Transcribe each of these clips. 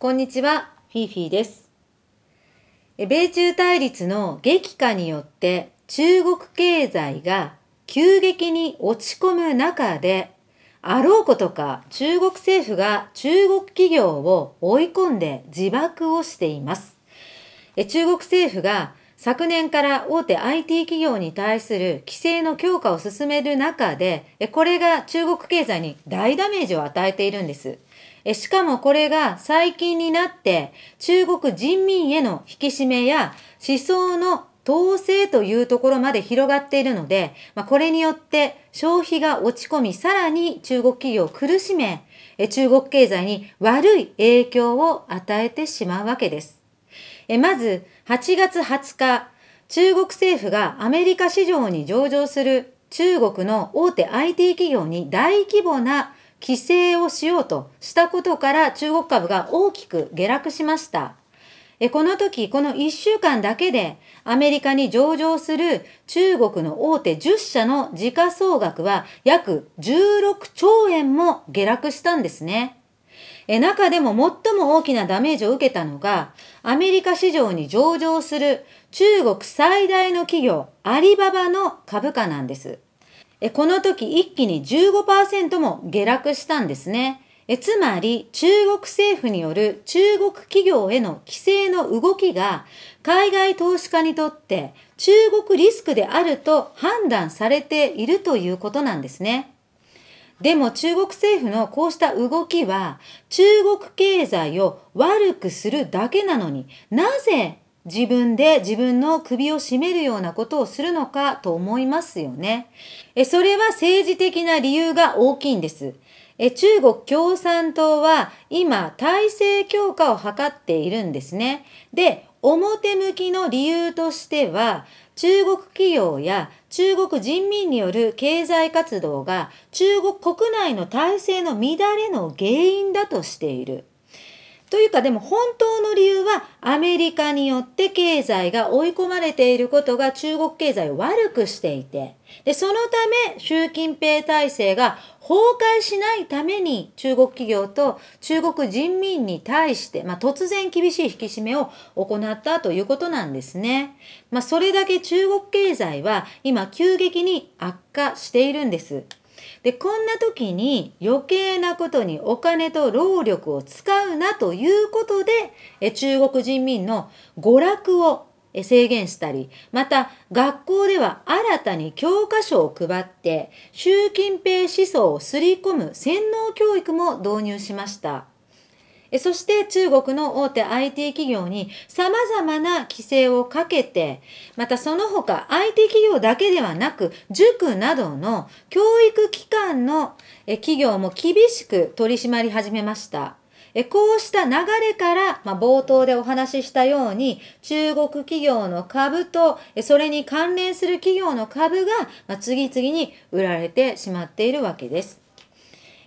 こんにちは、フィーフィーです。米中対立の激化によって中国経済が急激に落ち込む中で、あろうことか中国政府が中国企業を追い込んで自爆をしています。中国政府が昨年から大手 IT 企業に対する規制の強化を進める中で、これが中国経済に大ダメージを与えているんです。えしかもこれが最近になって中国人民への引き締めや思想の統制というところまで広がっているので、まあ、これによって消費が落ち込み、さらに中国企業を苦しめ、中国経済に悪い影響を与えてしまうわけです。まず、8月20日、中国政府がアメリカ市場に上場する中国の大手 IT 企業に大規模な規制をしようとしたことから中国株が大きく下落しました。この時、この1週間だけでアメリカに上場する中国の大手10社の時価総額は約16兆円も下落したんですね。中でも最も大きなダメージを受けたのが、アメリカ市場に上場する中国最大の企業アリババの株価なんです。えこの時一気に15%も下落したんですね。えつまり中国政府による中国企業への規制の動きが海外投資家にとって中国リスクであると判断されているということなんですね。でも中国政府のこうした動きは中国経済を悪くするだけなのになぜ自分で自分の首を絞めるようなことをするのかと思いますよね。えそれは政治的な理由が大きいんです。え中国共産党は今体制強化を図っているんですね。で、表向きの理由としては中国企業や中国人民による経済活動が中国国内の体制の乱れの原因だとしている。というかでも本当の理由はアメリカによって経済が追い込まれていることが中国経済を悪くしていて、で、そのため習近平体制が崩壊しないために中国企業と中国人民に対して、まあ、突然厳しい引き締めを行ったということなんですね。まあ、それだけ中国経済は今急激に悪化しているんです。でこんな時に余計なことにお金と労力を使うなということでえ中国人民の娯楽を制限したりまた学校では新たに教科書を配って習近平思想をすり込む洗脳教育も導入しました。そして中国の大手 IT 企業に様々な規制をかけて、またその他 IT 企業だけではなく、塾などの教育機関の企業も厳しく取り締まり始めました。こうした流れから、まあ、冒頭でお話ししたように、中国企業の株と、それに関連する企業の株が、まあ、次々に売られてしまっているわけです。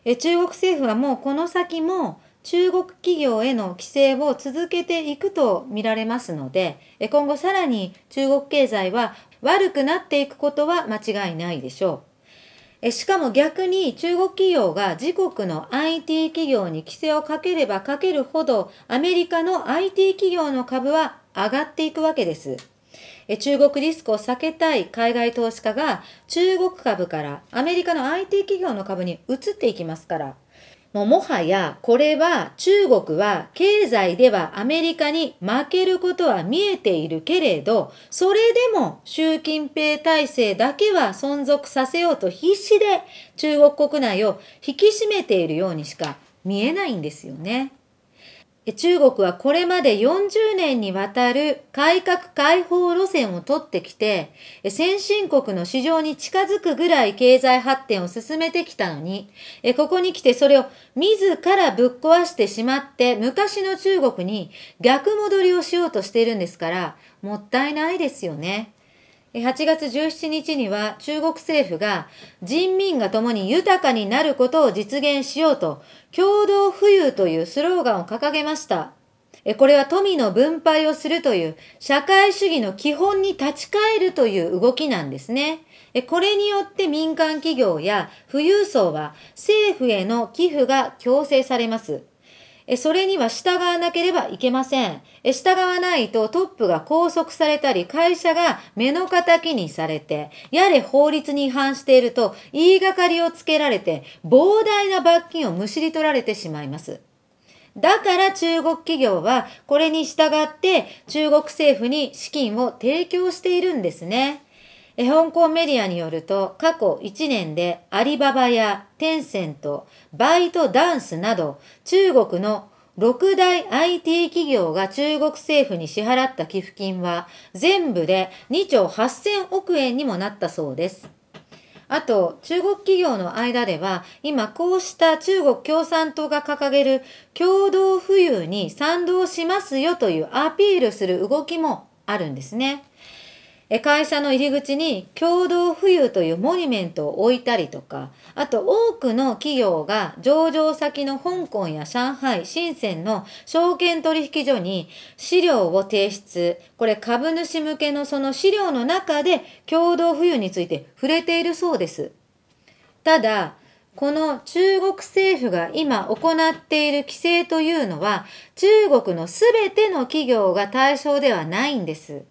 中国政府はもうこの先も、中国企業への規制を続けていくと見られますので、今後さらに中国経済は悪くなっていくことは間違いないでしょう。しかも逆に中国企業が自国の IT 企業に規制をかければかけるほどアメリカの IT 企業の株は上がっていくわけです。中国リスクを避けたい海外投資家が中国株からアメリカの IT 企業の株に移っていきますから。もうもはやこれは中国は経済ではアメリカに負けることは見えているけれど、それでも習近平体制だけは存続させようと必死で中国国内を引き締めているようにしか見えないんですよね。中国はこれまで40年にわたる改革開放路線を取ってきて、先進国の市場に近づくぐらい経済発展を進めてきたのに、ここに来てそれを自らぶっ壊してしまって昔の中国に逆戻りをしようとしているんですから、もったいないですよね。8月17日には中国政府が人民が共に豊かになることを実現しようと共同富裕というスローガンを掲げました。これは富の分配をするという社会主義の基本に立ち返るという動きなんですね。これによって民間企業や富裕層は政府への寄付が強制されます。それには従わなければいけません。従わないとトップが拘束されたり、会社が目の敵にされて、やれ法律に違反していると言いがかりをつけられて、膨大な罰金をむしり取られてしまいます。だから中国企業はこれに従って中国政府に資金を提供しているんですね。日本校メディアによると、過去1年でアリババやテンセント、バイトダンスなど、中国の6大 IT 企業が中国政府に支払った寄付金は、全部で2兆8000億円にもなったそうです。あと、中国企業の間では、今こうした中国共産党が掲げる共同富裕に賛同しますよというアピールする動きもあるんですね。会社の入り口に共同富裕というモニュメントを置いたりとか、あと多くの企業が上場先の香港や上海、深センの証券取引所に資料を提出。これ株主向けのその資料の中で共同富裕について触れているそうです。ただ、この中国政府が今行っている規制というのは中国の全ての企業が対象ではないんです。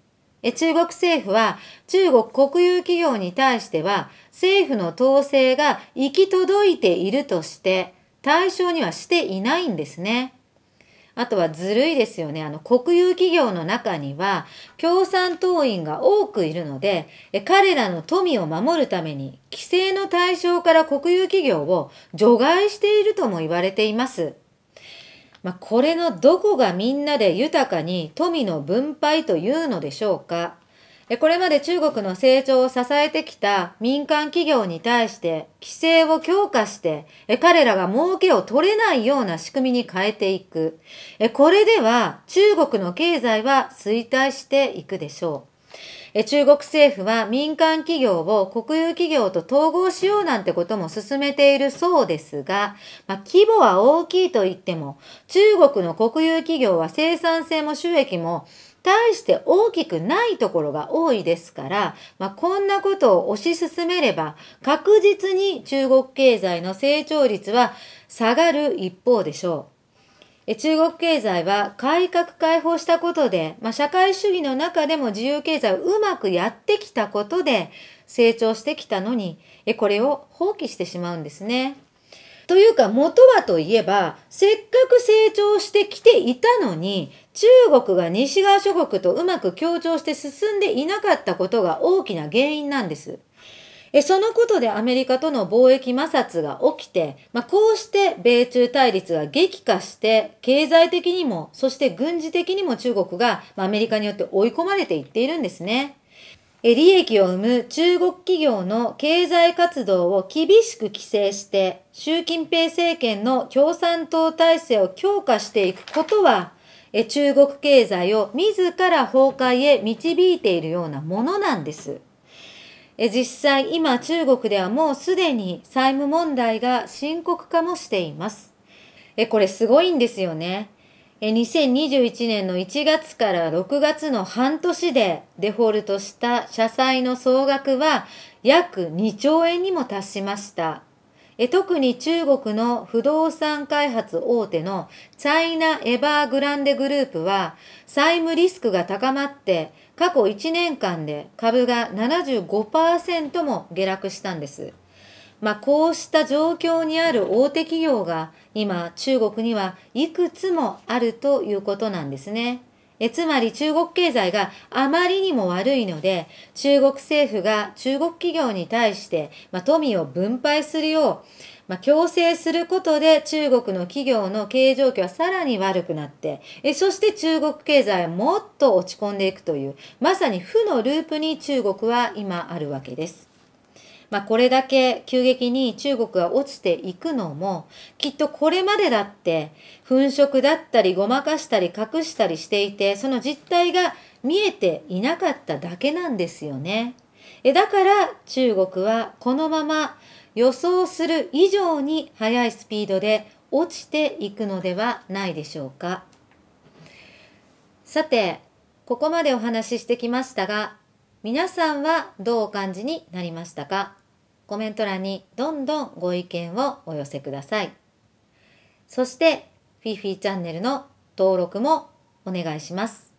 中国政府は中国国有企業に対しては政府の統制が行き届いているとして対象にはしていないんですね。あとはずるいですよね。あの国有企業の中には共産党員が多くいるので彼らの富を守るために規制の対象から国有企業を除外しているとも言われています。まあ、これのどこがみんなで豊かに富の分配というのでしょうか。これまで中国の成長を支えてきた民間企業に対して規制を強化して彼らが儲けを取れないような仕組みに変えていく。これでは中国の経済は衰退していくでしょう。え中国政府は民間企業を国有企業と統合しようなんてことも進めているそうですが、まあ、規模は大きいと言っても、中国の国有企業は生産性も収益も大して大きくないところが多いですから、まあ、こんなことを推し進めれば確実に中国経済の成長率は下がる一方でしょう。中国経済は改革開放したことで、まあ、社会主義の中でも自由経済をうまくやってきたことで成長してきたのに、これを放棄してしまうんですね。というか元はといえば、せっかく成長してきていたのに、中国が西側諸国とうまく協調して進んでいなかったことが大きな原因なんです。えそのことでアメリカとの貿易摩擦が起きて、まあ、こうして米中対立が激化して、経済的にも、そして軍事的にも中国が、まあ、アメリカによって追い込まれていっているんですね。え利益を生む中国企業の経済活動を厳しく規制して、習近平政権の共産党体制を強化していくことは、え中国経済を自ら崩壊へ導いているようなものなんです。実際今中国ではもうすでに債務問題が深刻化もしています。これすごいんですよね。2021年の1月から6月の半年でデフォルトした社債の総額は約2兆円にも達しました。特に中国の不動産開発大手のチャイナ・エバーグランデグループは債務リスクが高まって過去1年間で株が75%も下落したんです。まあ、こうした状況にある大手企業が今中国にはいくつもあるということなんですね。えつまり中国経済があまりにも悪いので、中国政府が中国企業に対して、まあ、富を分配するよう、まあ、強制することで中国の企業の経営状況はさらに悪くなって、えそして中国経済はもっと落ち込んでいくという、まさに負のループに中国は今あるわけです。まあ、これだけ急激に中国が落ちていくのも、きっとこれまでだって、粉飾だったり、ごまかしたり、隠したりしていて、その実態が見えていなかっただけなんですよね。えだから中国はこのまま予想する以上に速いスピードで落ちていくのではないでしょうか。さて、ここまでお話ししてきましたが、皆さんはどうお感じになりましたかコメント欄にどんどんご意見をお寄せください。そして、フィフィチャンネルの登録もお願いします。